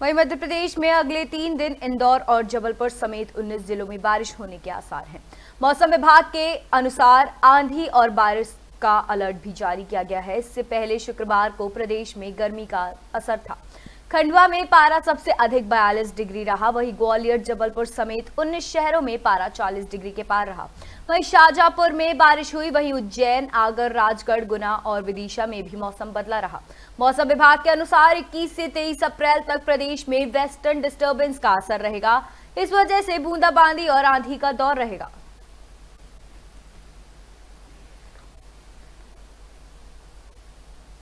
वहीं मध्य प्रदेश में अगले तीन दिन इंदौर और जबलपुर समेत 19 जिलों में बारिश होने के आसार हैं मौसम विभाग के अनुसार आंधी और बारिश का अलर्ट भी जारी किया गया है इससे पहले शुक्रवार को प्रदेश में गर्मी का असर था खंडवा में पारा सबसे अधिक बयालीस डिग्री रहा वहीं ग्वालियर जबलपुर समेत उन्नीस शहरों में पारा 40 डिग्री के पार रहा वहीं शाहजहापुर में बारिश हुई वहीं उज्जैन आगर राजगढ़ गुना और विदिशा में भी मौसम बदला रहा मौसम विभाग के अनुसार 21 से 23 अप्रैल तक प्रदेश में वेस्टर्न डिस्टर्बेंस का असर रहेगा इस वजह से बूंदाबांदी और आंधी का दौर रहेगा